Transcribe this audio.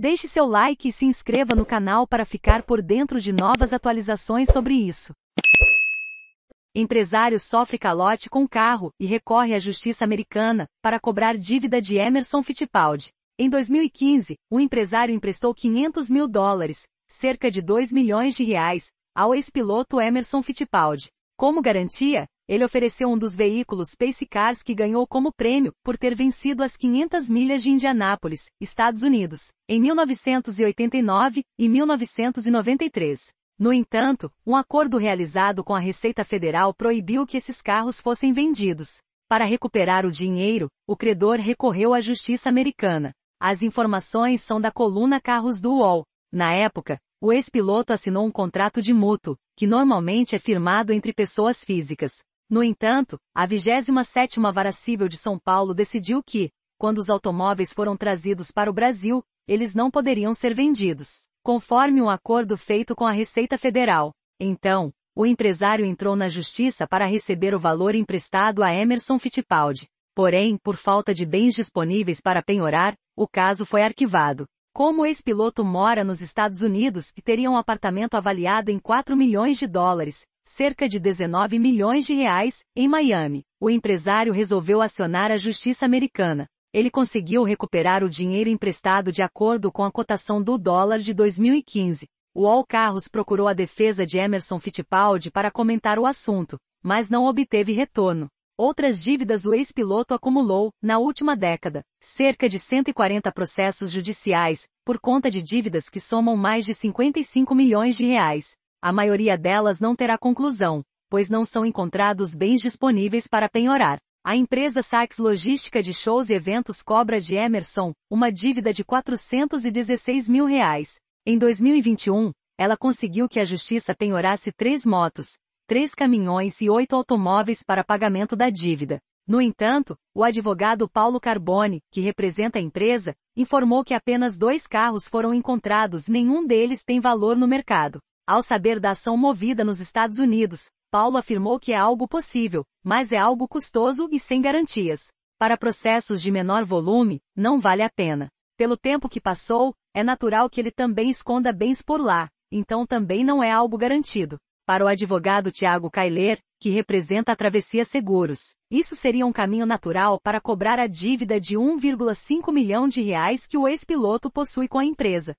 Deixe seu like e se inscreva no canal para ficar por dentro de novas atualizações sobre isso. Empresário sofre calote com carro e recorre à justiça americana para cobrar dívida de Emerson Fittipaldi. Em 2015, o empresário emprestou 500 mil dólares, cerca de 2 milhões de reais, ao ex-piloto Emerson Fittipaldi. Como garantia, ele ofereceu um dos veículos Cars que ganhou como prêmio por ter vencido as 500 milhas de Indianápolis, Estados Unidos, em 1989 e 1993. No entanto, um acordo realizado com a Receita Federal proibiu que esses carros fossem vendidos. Para recuperar o dinheiro, o credor recorreu à justiça americana. As informações são da coluna Carros do UOL. Na época, o ex-piloto assinou um contrato de mútuo, que normalmente é firmado entre pessoas físicas. No entanto, a 27ª Vara Civil de São Paulo decidiu que, quando os automóveis foram trazidos para o Brasil, eles não poderiam ser vendidos, conforme um acordo feito com a Receita Federal. Então, o empresário entrou na justiça para receber o valor emprestado a Emerson Fittipaldi. Porém, por falta de bens disponíveis para penhorar, o caso foi arquivado. Como o ex-piloto mora nos Estados Unidos e teria um apartamento avaliado em 4 milhões de dólares, cerca de 19 milhões de reais, em Miami, o empresário resolveu acionar a justiça americana. Ele conseguiu recuperar o dinheiro emprestado de acordo com a cotação do dólar de 2015. O All Carros procurou a defesa de Emerson Fittipaldi para comentar o assunto, mas não obteve retorno. Outras dívidas o ex-piloto acumulou, na última década, cerca de 140 processos judiciais, por conta de dívidas que somam mais de 55 milhões de reais. A maioria delas não terá conclusão, pois não são encontrados bens disponíveis para penhorar. A empresa Sachs Logística de Shows e Eventos cobra de Emerson uma dívida de 416 mil reais. Em 2021, ela conseguiu que a justiça penhorasse três motos, três caminhões e oito automóveis para pagamento da dívida. No entanto, o advogado Paulo Carbone, que representa a empresa, informou que apenas dois carros foram encontrados, nenhum deles tem valor no mercado. Ao saber da ação movida nos Estados Unidos, Paulo afirmou que é algo possível, mas é algo custoso e sem garantias. Para processos de menor volume, não vale a pena. Pelo tempo que passou, é natural que ele também esconda bens por lá, então também não é algo garantido. Para o advogado Tiago Kailer, que representa a Travessia Seguros, isso seria um caminho natural para cobrar a dívida de 1,5 milhão de reais que o ex-piloto possui com a empresa,